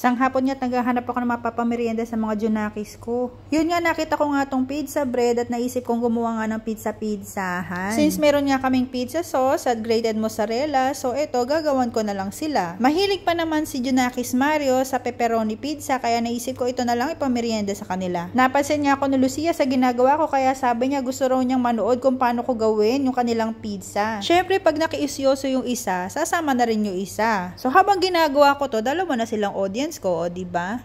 Sang hapon nga naghahanap ako ng mapapamerienda sa mga junakis ko. Yun nga, nakita ko nga tong pizza bread at naisip kong gumawa nga ng pizza-pizzahan. Since meron nga kaming pizza sauce at grated mozzarella, so eto, gagawan ko na lang sila. Mahilig pa naman si Junakis Mario sa pepperoni pizza, kaya naisip ko ito na lang ipamerienda sa kanila. Napansin nga ako ni Lucia sa ginagawa ko, kaya sabi niya gusto raw niyang manood kung paano ko gawin yung kanilang pizza. Siyempre, pag nakiisyoso yung isa, sasama na rin yung isa. So habang ginagawa ko to, dalawa na silang audience experience ko, di ba?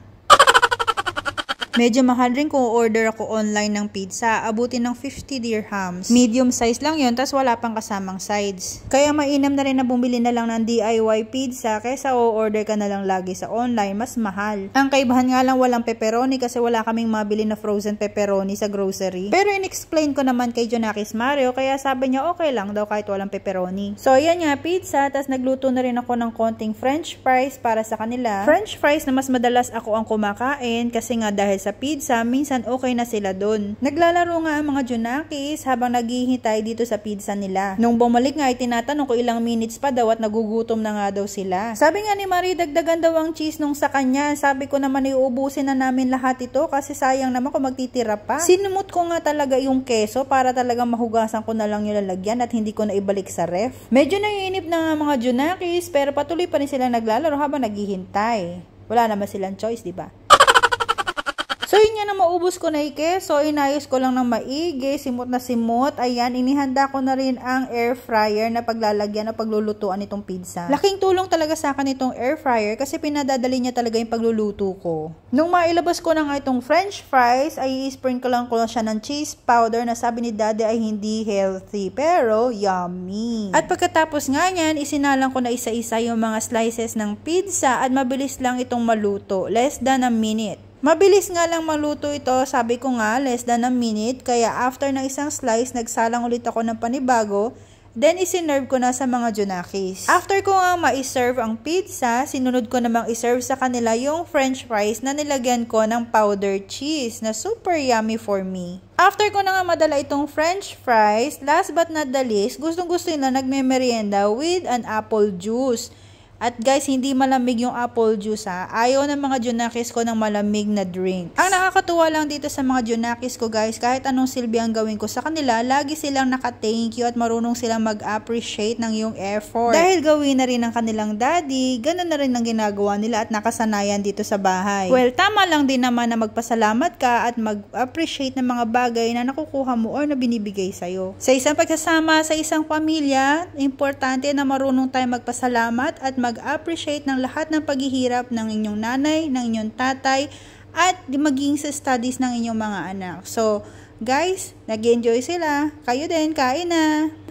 Medyo mahal rin kung order ako online ng pizza. Abutin ng 50 dirhams. Medium size lang yon tas wala pang kasamang sides. Kaya mainam na rin na bumili na lang ng DIY pizza kaysa o-order ka na lang lagi sa online. Mas mahal. Ang kaibahan nga lang walang pepperoni kasi wala kaming mabili na frozen pepperoni sa grocery. Pero in-explain ko naman kay Jonakis Mario kaya sabi niya okay lang daw kahit walang pepperoni. So ayan nga pizza tas nagluto na rin ako ng konting french fries para sa kanila. French fries na mas madalas ako ang kumakain kasi nga dahil sa pizza, minsan okay na sila doon. Naglalaro nga ang mga Junakis habang naghihintay dito sa pizza nila. Nung bumalik nga ay tinatanong ko ilang minutes pa daw at nagugutom na nga daw sila. Sabi nga ni Marie, dagdagan daw ang cheese nung sa kanya. Sabi ko naman iuubusin na namin lahat ito kasi sayang naman kung magtitira pa. Sinumot ko nga talaga yung keso para talaga mahugasan ko na lang yung lalagyan at hindi ko na ibalik sa ref. Medyo naiinip na nga mga Junakis pero patuloy pa rin sila naglalaro habang naghihintay. Wala naman silang choice, di ba? na maubos ko na ike. So, inayos ko lang ng maigi, simot na simot. Ayan, inihanda ko na rin ang air fryer na paglalagyan na paglulutuan nitong pizza. Laking tulong talaga sa akin itong air fryer kasi pinadadali niya talaga yung pagluluto ko. Nung mailabas ko na nga itong french fries, ay i-spring ko lang ko lang siya ng cheese powder na sabi ni daddy ay hindi healthy pero yummy. At pagkatapos nga niyan, isinalang ko na isa-isa yung mga slices ng pizza at mabilis lang itong maluto. Less than a minute. Mabilis nga lang maluto ito, sabi ko nga, less than a minute, kaya after ng isang slice, nagsalang ulit ako ng panibago, then isinerve ko na sa mga junakis. After ko nga ma-serve ang pizza, sinunod ko namang iserve sa kanila yung french fries na nilagyan ko ng powder cheese na super yummy for me. After ko na nga madala itong french fries, last but not the least, gustong gusto nila nagme-merienda with an apple juice. At guys, hindi malamig yung apple juice ha. Ayaw ng mga Junakis ko ng malamig na drinks. Ang nakakatuwa lang dito sa mga Junakis ko guys, kahit anong silbi ang gawin ko sa kanila, lagi silang naka-thank you at marunong silang mag-appreciate ng yung effort. Dahil gawin na rin ng kanilang daddy, ganun na rin ang ginagawa nila at nakasanayan dito sa bahay. Well, tama lang din naman na magpasalamat ka at mag-appreciate ng mga bagay na nakukuha mo or na binibigay sa'yo. Sa isang pagsasama, sa isang pamilya, importante na marunong tayo magpasalamat at mag-appreciate ng lahat ng paghihirap ng inyong nanay, ng inyong tatay, at maging sa studies ng inyong mga anak. So, guys, nag-enjoy sila. Kayo din, kain na!